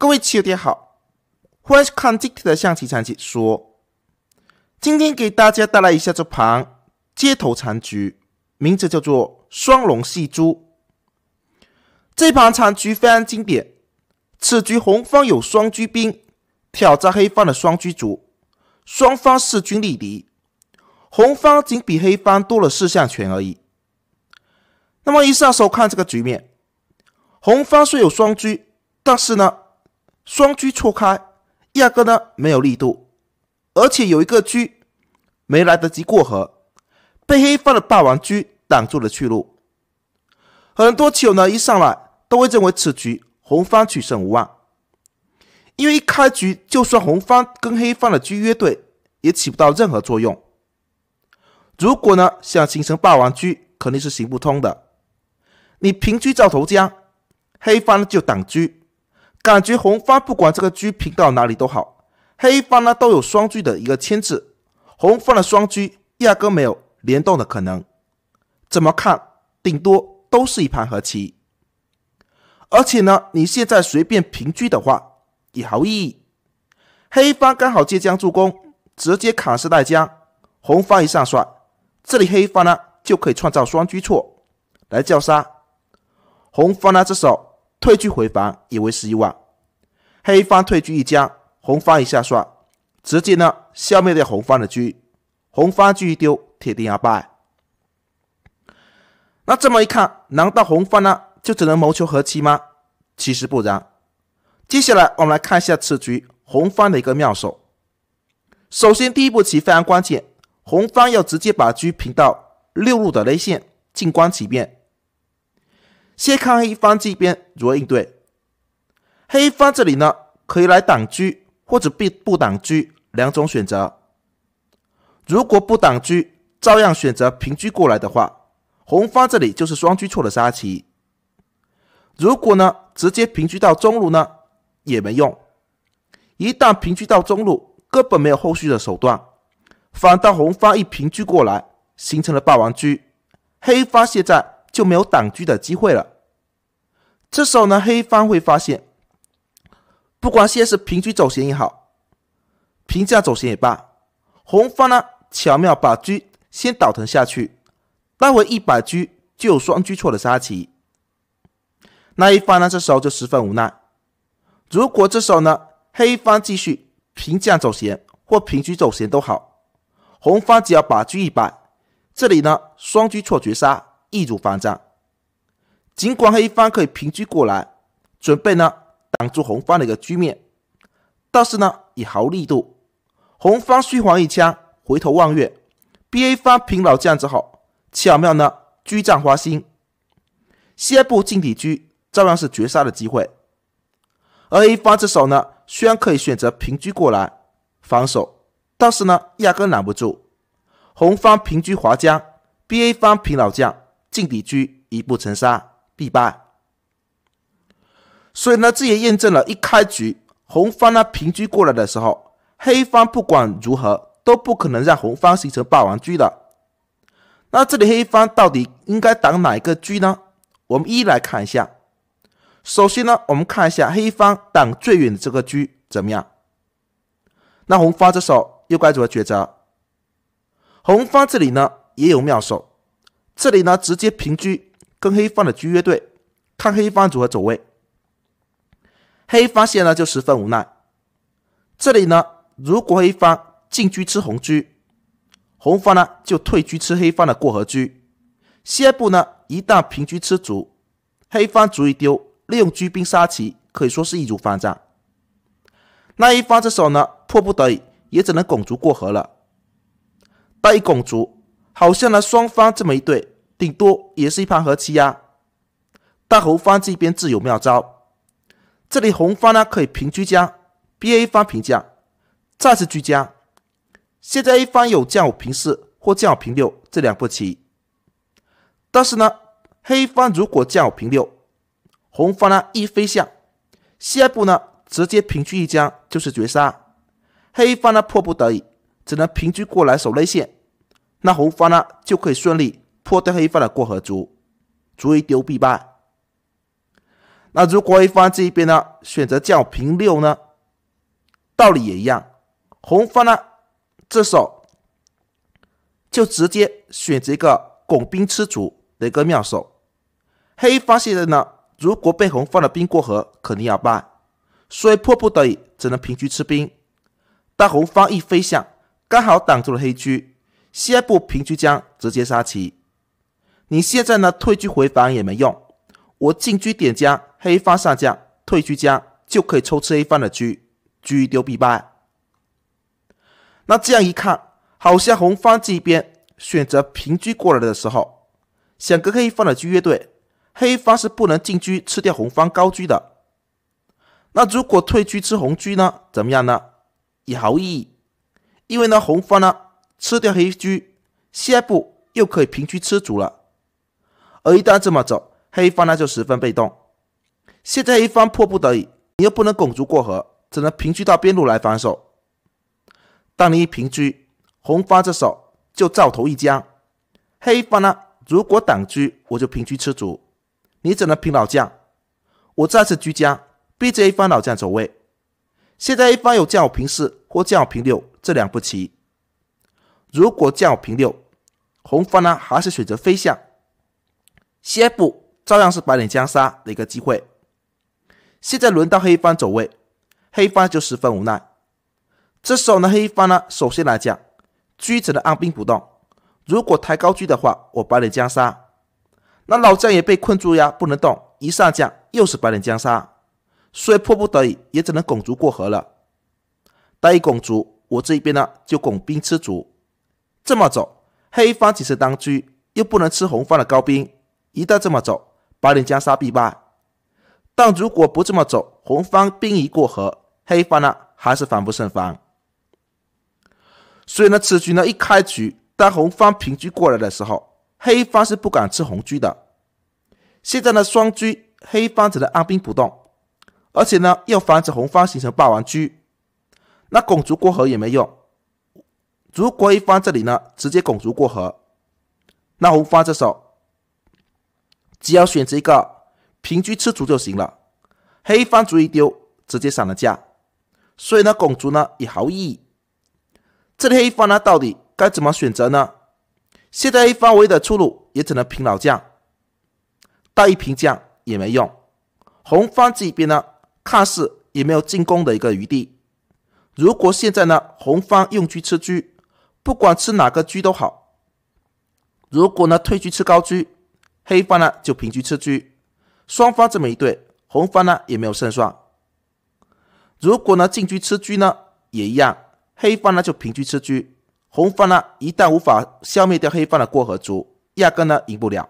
各位棋友，大家好，欢迎看今天的象棋残局解说。今天给大家带来一下这盘街头残局，名字叫做“双龙戏珠”。这盘残局非常经典。此局红方有双车兵，挑战黑方的双车卒，双方势均力敌，红方仅比黑方多了四项权而已。那么一下手看这个局面，红方虽有双车，但是呢？双车错开，压根呢没有力度，而且有一个车没来得及过河，被黑方的霸王车挡住了去路。很多棋友呢一上来都会认为此局红方取胜无望，因为一开局就算红方跟黑方的车约对，也起不到任何作用。如果呢想形成霸王车肯定是行不通的，你平车照头将，黑方就挡车。感觉红方不管这个车平到哪里都好，黑方呢都有双车的一个牵制，红方的双车压根没有联动的可能，怎么看顶多都是一盘和棋。而且呢，你现在随便平车的话也毫无意义。黑方刚好借将助攻，直接砍士带将，红方一上帅，这里黑方呢就可以创造双车错来叫杀，红方呢这手。退居回防也为时已晚，黑方退居一将，红方一下刷，直接呢消灭掉红方的车，红方车一丢，铁定要败。那这么一看，难道红方呢就只能谋求和棋吗？其实不然，接下来我们来看一下此局红方的一个妙手。首先第一步棋非常关键，红方要直接把车平到六路的肋线，静观其变。先看黑方这边如何应对。黑方这里呢，可以来挡车，或者避不挡车两种选择。如果不挡车，照样选择平车过来的话，红方这里就是双车错的杀棋。如果呢，直接平车到中路呢，也没用。一旦平车到中路，根本没有后续的手段。反倒红方一平车过来，形成了霸王车，黑方现在就没有挡车的机会了。这时候呢，黑方会发现，不管现在是平车走闲也好，平将走闲也罢，红方呢巧妙把车先倒腾下去，待会一摆车就有双车错的杀棋。那一方呢，这时候就十分无奈。如果这时候呢，黑方继续平将走闲或平车走闲都好，红方只要把车一摆，这里呢双车错绝杀，易如反掌。尽管黑方可以平车过来，准备呢挡住红方的一个局面，但是呢，以毫力度，红方虚晃一枪，回头望月。B A 方平老将之后，巧妙呢车占花心，下一步进底车，照样是绝杀的机会。而 A 方之手呢，虽然可以选择平车过来防守，但是呢，压根拦不住，红方平车滑将 b A 方平老将进底车，一步成杀。必败，所以呢，这也验证了一开局红方呢平车过来的时候，黑方不管如何都不可能让红方形成霸王车的。那这里黑方到底应该挡哪一个车呢？我们一来看一下。首先呢，我们看一下黑方挡最远的这个车怎么样。那红方这时候又该怎么抉择？红方这里呢也有妙手，这里呢直接平车。跟黑方的车约对，看黑方如何走位，黑方现呢就十分无奈。这里呢，如果黑方进车吃红车，红方呢就退车吃黑方的过河车。下一步呢，一旦平车吃卒，黑方卒一丢，利用车兵杀棋可以说是易如反掌。那一方之手呢，迫不得已也只能拱卒过河了。一拱卒，好像呢双方这么一对。顶多也是一盘和棋呀。大红方这边自有妙招，这里红方呢可以平居将，B A 方平将，再次居将。现在 A 方有将五平四或将五平六这两步棋，但是呢，黑方如果将五平六，红方呢一飞象，下一步呢直接平居一将就是绝杀。黑方呢迫不得已只能平居过来守内线，那红方呢就可以顺利。破掉黑方的过河卒，卒一丢必败。那如果黑方这一边呢，选择叫平六呢，道理也一样。红方呢，这手就直接选择一个拱兵吃卒的一个妙手。黑方现在呢，如果被红方的兵过河，肯定要败，所以迫不得已只能平车吃兵。但红方一飞象，刚好挡住了黑车，下一步平车将直接杀棋。你现在呢？退居回防也没用。我进居点将，黑方上将退居将，就可以抽吃黑方的车，车丢必败。那这样一看，好像红方这边选择平车过来的时候，想跟黑方的车对，黑方是不能进车吃掉红方高车的。那如果退车吃红车呢？怎么样呢？也毫无意义，因为呢，红方呢吃掉黑车，下一步又可以平车吃卒了。而一旦这么走，黑方呢就十分被动。现在一方迫不得已，你又不能拱卒过河，只能平车到边路来防守。当你一平车，红方这手就照头一将。黑方呢，如果挡车，我就平车吃卒，你只能平老将。我再次居将，逼着一方老将走位。现在一方有将我平四或将我平六这两步棋。如果将我平六，红方呢还是选择飞象。一步照样是白脸将杀的一个机会。现在轮到黑方走位，黑方就十分无奈。这时候呢，黑方呢，首先来讲，车只能按兵不动。如果抬高车的话，我白脸将杀。那老将也被困住呀，不能动。一上将又是白脸将杀，所以迫不得已也只能拱卒过河了。待一拱卒，我这一边呢就拱兵吃卒。这么走，黑方只是当车又不能吃红方的高兵。一旦这么走，白方将杀必败；但如果不这么走，红方兵一过河，黑方呢还是防不胜防。所以呢，此局呢一开局，当红方平车过来的时候，黑方是不敢吃红车的。现在呢，双车黑方只能按兵不动，而且呢，要防止红方形成霸王车。那拱卒过河也没用。如果一方这里呢直接拱卒过河，那红方这手。只要选择一个平局吃卒就行了，黑方卒一丢，直接散了架，所以呢，拱卒呢也毫无意义。这黑方呢到底该怎么选择呢？现在黑方唯一的出路也只能平老将，带一平将也没用。红方这边呢，看似也没有进攻的一个余地。如果现在呢，红方用车吃车，不管吃哪个车都好。如果呢，退车吃高车。黑方呢就平车吃车，双方这么一对，红方呢也没有胜算。如果呢进车吃车呢也一样，黑方呢就平车吃车，红方呢一旦无法消灭掉黑方的过河卒，压根呢赢不了。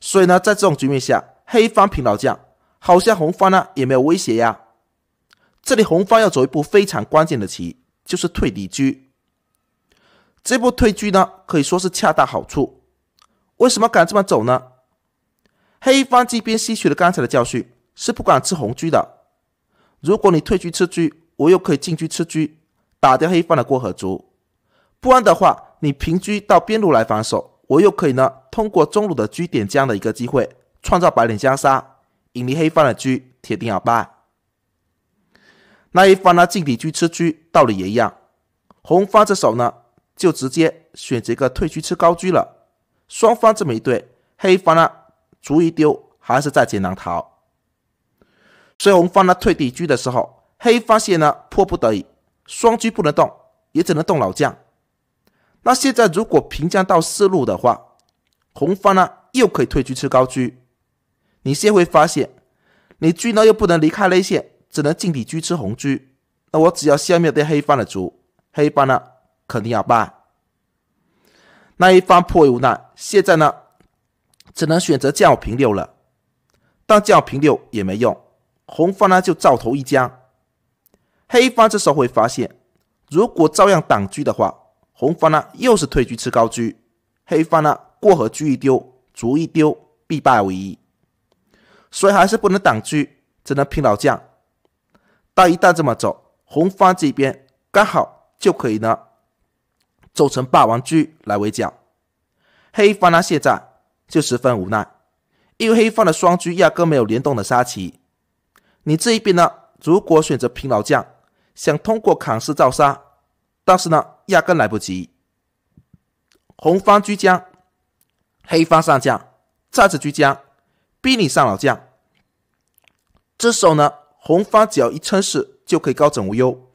所以呢在这种局面下，黑方平老将，好像红方呢也没有威胁呀。这里红方要走一步非常关键的棋，就是退离车。这步退车呢可以说是恰到好处。为什么敢这么走呢？黑方这边吸取了刚才的教训，是不敢吃红车的。如果你退车吃车，我又可以进车吃车，打掉黑方的过河卒。不然的话，你平车到边路来防守，我又可以呢通过中路的车点这样的一个机会，创造白脸江杀，引离黑方的车，铁定要败。那一方呢进底车吃车道理也一样。红方这手呢就直接选择一个退车吃高车了。双方这么一对，黑方呢卒一丢还是在劫难逃。所以红方呢退底车的时候，黑方线呢迫不得已，双车不能动，也只能动老将。那现在如果平将到四路的话，红方呢又可以退车吃高车。你先会发现，你车呢又不能离开内线，只能进底车吃红车。那我只要消灭掉黑方的卒，黑方呢肯定要败。那一方颇为无奈，现在呢，只能选择将平六了，但将平六也没用，红方呢就照头一将，黑方这时候会发现，如果照样挡车的话，红方呢又是退车吃高车，黑方呢过河车一丢，卒一丢，必败无疑，所以还是不能挡车，只能拼老将，但一旦这么走，红方这边刚好就可以呢走成霸王车来围剿，黑方呢现在就十分无奈，因为黑方的双车压根没有联动的杀棋。你这一边呢，如果选择平老将，想通过砍士造杀，但是呢压根来不及。红方居将，黑方上将再次居将，逼你上老将。这时候呢，红方只要一撑死就可以高枕无忧，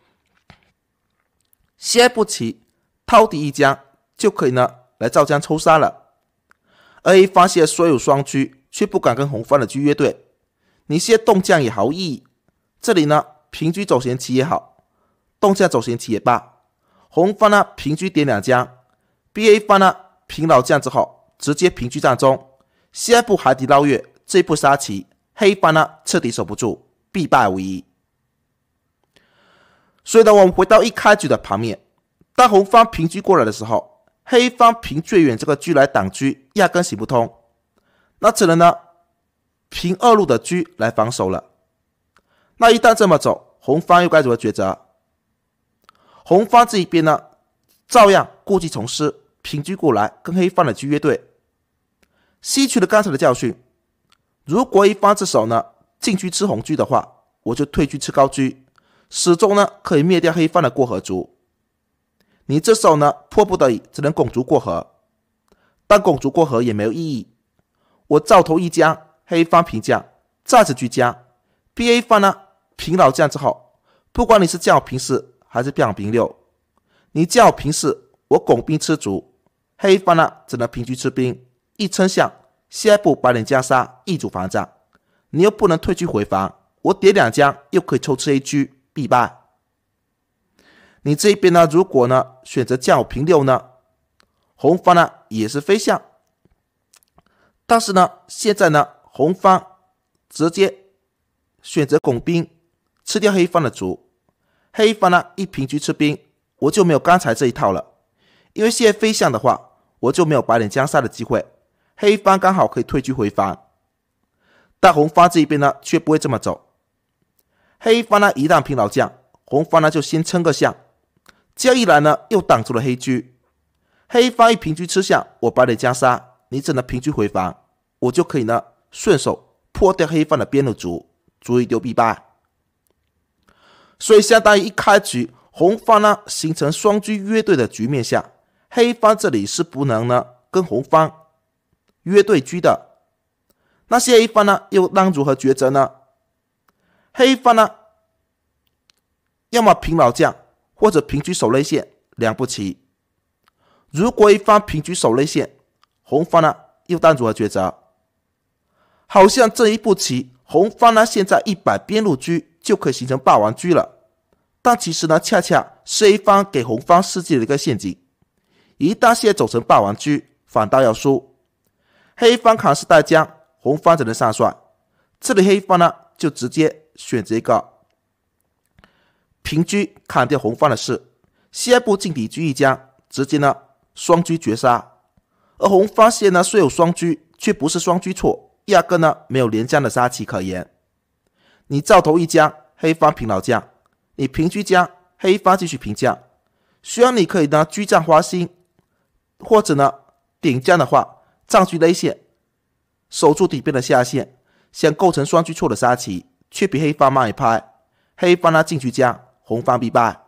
先不急。掏底一将就可以呢，来照将抽杀。了 A 方现所有双车，却不敢跟红方的车约对，你先动将也毫无意义。这里呢，平车走先棋也好，动将走先棋也罢。红方呢平车点两将 b A 方呢平老将之后直接平车占中。下一步海底捞月，这步杀棋，黑方呢彻底守不住，必败无疑。所以呢，我们回到一开局的盘面。当红方平车过来的时候，黑方平最远这个车来挡车，压根行不通。那只能呢，平二路的车来防守了。那一旦这么走，红方又该如何抉择？红方这一边呢，照样故技重施，平车过来跟黑方的车约对。吸取了刚才的教训，如果一方这手呢，进车吃红车的话，我就退车吃高车，始终呢可以灭掉黑方的过河卒。你这时候呢，迫不得已只能拱卒过河，但拱卒过河也没有意义。我照头一将，黑方平将，再次居将。B A 方呢，平老将之后，不管你是将平四还是叫平六，你叫平四，我拱兵吃卒，黑方呢只能平车吃兵，一称象，下一步白脸加杀一卒防战。你又不能退车回防，我叠两将又可以抽吃 A 车，必败。你这一边呢？如果呢选择将平六呢，红方呢也是飞象。但是呢现在呢红方直接选择拱兵吃掉黑方的卒，黑方呢一平局吃兵，我就没有刚才这一套了，因为现在飞象的话我就没有白脸将杀的机会。黑方刚好可以退居回防，但红方这一边呢却不会这么走，黑方呢一旦平老将，红方呢就先撑个象。这样一来呢，又挡住了黑车。黑方一平车吃下我白的加杀，你只能平车回防，我就可以呢顺手破掉黑方的边路卒，卒一丢必败。所以相当于一开局，红方呢形成双车约对的局面下，黑方这里是不能呢跟红方约对车的。那些黑方呢又当如何抉择呢？黑方呢要么平老将。或者平局守内线两步棋，如果一方平局守内线，红方呢又当如何抉择？好像这一步棋，红方呢现在一百边路车就可以形成霸王车了，但其实呢恰恰是一方给红方设计了一个陷阱，一旦在走成霸王车，反倒要输。黑方扛是带将，红方才能上帅。这里黑方呢就直接选择一个。平车砍掉红方的士，下一步进底车一将，直接呢双车绝杀。而红方现呢虽有双车，却不是双车错，压根呢没有连将的杀棋可言。你照头一将，黑方平老将；你平车将，黑方继续平将。虽然你可以呢车占花心，或者呢顶将的话，占据雷线，守住底边的下线，想构成双车错的杀棋，却比黑方慢一拍。黑方呢进车将。红方必败，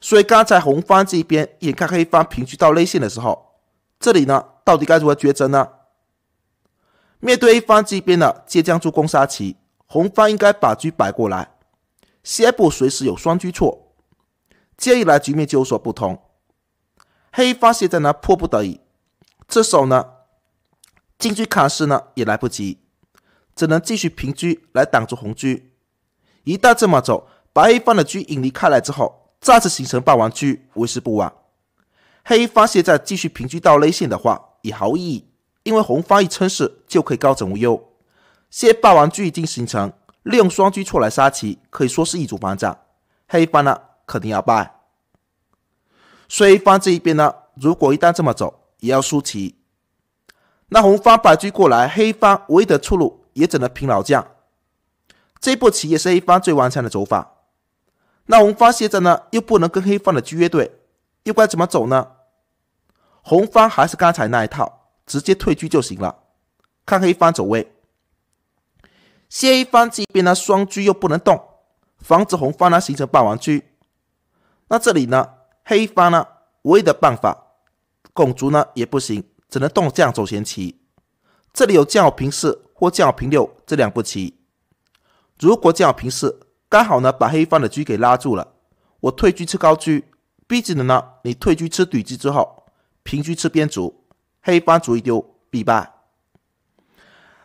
所以刚才红方这边眼看黑方平车到内线的时候，这里呢到底该如何抉择呢？面对黑方这边的借将助攻杀棋，红方应该把车摆过来，下一步随时有双车错，这样一来局面就有所不同。黑方现在呢迫不得已，这手呢进车卡士呢也来不及，只能继续平车来挡住红车，一旦这么走。白方的车引离开来之后，再次形成霸王车，为时不晚。黑方现在继续平车到肋线的话，也毫无意义，因为红方一撑士就可以高枕无忧。现霸王车已经形成，利用双车错来杀棋，可以说是一组方战。黑方呢，肯定要败。所以方这一边呢，如果一旦这么走，也要输棋。那红方摆车过来，黑方唯一的出路也只能平老将。这步棋也是黑方最顽强的走法。那红方现在呢，又不能跟黑方的车约对，又该怎么走呢？红方还是刚才那一套，直接退车就行了。看黑方走位，黑方这边呢，双车又不能动，防止红方呢形成霸王车。那这里呢，黑方呢，唯一的办法，拱卒呢也不行，只能动将走闲棋。这里有将平四或将平六这两步棋。如果将平四，刚好呢，把黑方的车给拉住了。我退车吃高车逼级的呢，你退车吃底车之后，平车吃边卒，黑方卒一丢必败。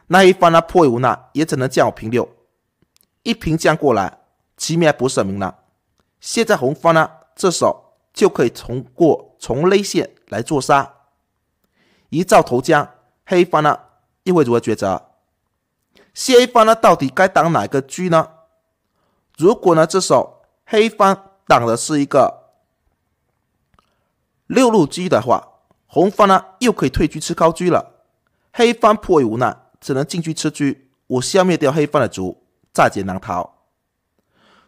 那一方呢，迫于无奈，也只能将我平六一平将过来，棋面不甚明朗。现在红方呢，这时候就可以从过从勒线来做杀，一照头将，黑方呢，又会如何抉择？黑方呢，到底该挡哪个车呢？如果呢，这时候黑方挡的是一个六路车的话，红方呢又可以退车吃高车了。黑方迫于无奈，只能进车吃车，我消灭掉黑方的卒，在劫难逃。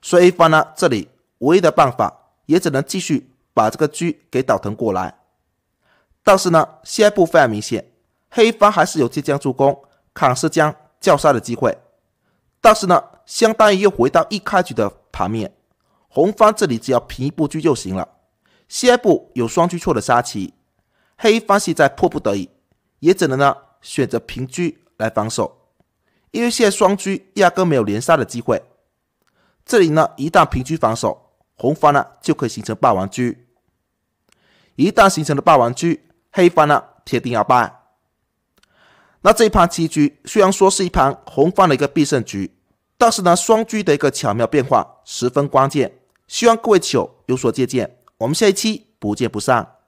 所以方呢，这里唯一的办法也只能继续把这个车给倒腾过来。但是呢，下一步非常明显，黑方还是有即将助攻砍是将叫杀的机会。但是呢。相当于又回到一开局的盘面，红方这里只要平一步车就行了。下一步有双车错的杀棋，黑方现在迫不得已，也只能呢选择平车来防守，因为现在双车压根没有连杀的机会。这里呢一旦平车防守，红方呢就可以形成霸王车。一旦形成了霸王车，黑方呢铁定要败。那这一盘棋局虽然说是一盘红方的一个必胜局。但是呢，双狙的一个巧妙变化十分关键，希望各位球友有所借鉴。我们下一期不见不散。